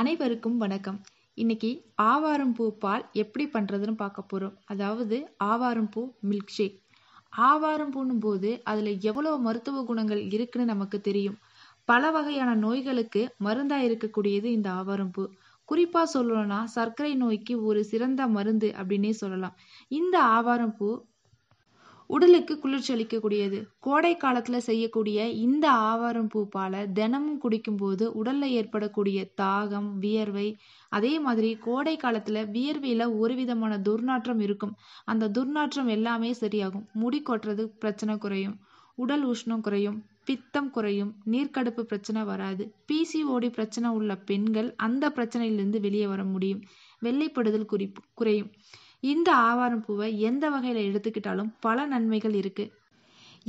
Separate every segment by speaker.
Speaker 1: அனைவருக்கும் வணக்கம் இன்னைக்கு ஆவாரம் பூ பால் எப்படி பண்ணுறதுன்னு பார்க்க போகிறோம் அதாவது ஆவாரம் பூ மில்க் ஷேக் ஆவாரம் பூணும் போது அதில் எவ்வளோ மருத்துவ குணங்கள் இருக்குன்னு நமக்கு தெரியும் பல வகையான நோய்களுக்கு மருந்தாக இருக்கக்கூடியது இந்த ஆவாரம் பூ குறிப்பாக சொல்லணும்னா சர்க்கரை நோய்க்கு ஒரு சிறந்த மருந்து அப்படின்னே சொல்லலாம் இந்த ஆவாரம் பூ உடலுக்கு குளிர்ச்சி அளிக்கக்கூடியது கோடை காலத்தில் செய்யக்கூடிய இந்த ஆவாரம் பூ பாலை தினமும் குடிக்கும்போது உடல்ல ஏற்படக்கூடிய தாகம் வியர்வை அதே மாதிரி கோடை காலத்தில் வியர்வையில் ஒரு விதமான துர்நாற்றம் இருக்கும் அந்த துர்நாற்றம் எல்லாமே சரியாகும் முடி கொட்டுறது பிரச்சனை குறையும் உடல் உஷ்ணம் குறையும் பித்தம் குறையும் நீர்க்கடுப்பு பிரச்சனை வராது பிசிஓடி பிரச்சனை உள்ள பெண்கள் அந்த பிரச்சனையிலிருந்து வெளியே வர முடியும் வெள்ளைப்படுதல் குறிப்பு குறையும் இந்த ஆவாரம் பூவை எந்த வகையில் எடுத்துக்கிட்டாலும் பல நன்மைகள் இருக்குது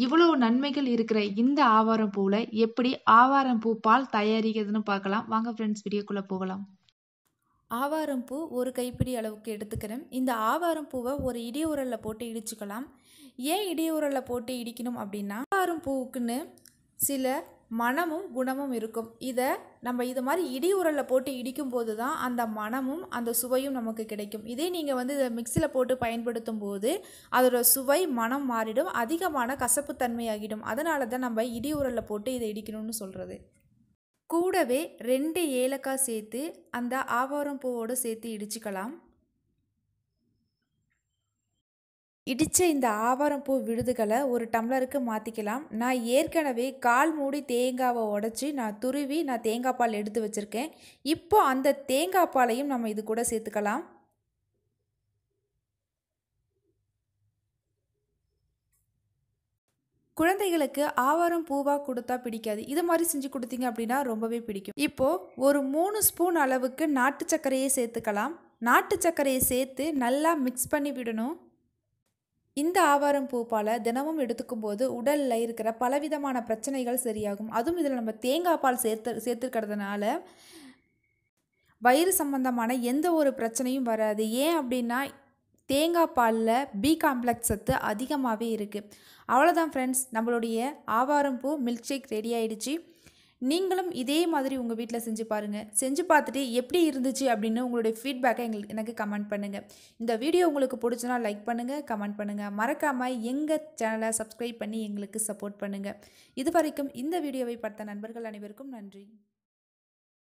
Speaker 1: இவ்வளோ நன்மைகள் இருக்கிற இந்த ஆவாரம் பூவில் எப்படி ஆவாரம் பூ பால் தயாரிக்கிறதுன்னு பார்க்கலாம் வாங்க ஃப்ரெண்ட்ஸ் வீடியோக்குள்ளே போகலாம் ஆவாரம் பூ ஒரு கைப்பிடி அளவுக்கு எடுத்துக்கிறேன் இந்த ஆவாரம் பூவை ஒரு இடியுரலில் போட்டு இடிச்சுக்கலாம் ஏன் இடியுரலில் போட்டு இடிக்கணும் அப்படின்னா ஆவாரம் பூவுக்குன்னு சில மனமும் குணமும் இருக்கும் இதை நம்ம இது மாதிரி இடி உரலில் போட்டு இடிக்கும் போது தான் அந்த மனமும் அந்த சுவையும் நமக்கு கிடைக்கும் இதே நீங்கள் வந்து இதை மிக்சியில் போட்டு பயன்படுத்தும் போது அதோட சுவை மனம் மாறிடும் அதிகமான கசப்புத்தன்மையாகிடும் அதனால தான் நம்ம இடி உரலில் போட்டு இதை இடிக்கணும்னு சொல்கிறது கூடவே ரெண்டு ஏலக்காய் சேர்த்து அந்த ஆவாரம் பூவோடு சேர்த்து இடிச்சுக்கலாம் இடித்த இந்த ஆவாரம் பூ விடுதுகளை ஒரு டம்ளருக்கு மாற்றிக்கலாம் நான் ஏற்கனவே கால் மூடி தேங்காவை உடச்சி நான் துருவி நான் தேங்காய் பால் எடுத்து வச்சுருக்கேன் இப்போ அந்த தேங்காய் பாலையும் நம்ம இது கூட சேர்த்துக்கலாம் குழந்தைகளுக்கு ஆவாரம் பூவாக கொடுத்தா பிடிக்காது இது மாதிரி செஞ்சு கொடுத்தீங்க அப்படின்னா ரொம்பவே பிடிக்கும் இப்போது ஒரு மூணு ஸ்பூன் அளவுக்கு நாட்டு சர்க்கரையை சேர்த்துக்கலாம் நாட்டு சர்க்கரையை சேர்த்து நல்லா மிக்ஸ் பண்ணி விடணும் இந்த ஆவாரம் பூப்பால் தினமும் எடுத்துக்கும் போது உடலில் இருக்கிற பலவிதமான பிரச்சனைகள் சரியாகும் அதுவும் இதில் நம்ம தேங்காய் பால் சேர்த்து சேர்த்துருக்கிறதுனால வயிறு சம்பந்தமான எந்த ஒரு பிரச்சனையும் வராது ஏன் அப்படின்னா தேங்காய் பாலில் பி காம்ப்ளெக்ஸ் சத்து அதிகமாகவே இருக்குது அவ்வளோதான் ஃப்ரெண்ட்ஸ் நம்மளுடைய ஆவாரம் பூ மில்க் ஷேக் ரெடி ஆகிடுச்சி நீங்களும் இதே மாதிரி உங்கள் வீட்டில் செஞ்சு பாருங்கள் செஞ்சு பார்த்துட்டு எப்படி இருந்துச்சு அப்படின்னு உங்களுடைய ஃபீட்பேக்கை எங்களுக்கு எனக்கு கமெண்ட் பண்ணுங்கள் இந்த வீடியோ உங்களுக்கு பிடிச்சுனா லைக் பண்ணுங்கள் கமெண்ட் பண்ணுங்கள் மறக்காமல் எங்கள் சேனலை சப்ஸ்கிரைப் பண்ணி எங்களுக்கு சப்போர்ட் பண்ணுங்கள் இது வரைக்கும் இந்த வீடியோவை பார்த்த நண்பர்கள் அனைவருக்கும் நன்றி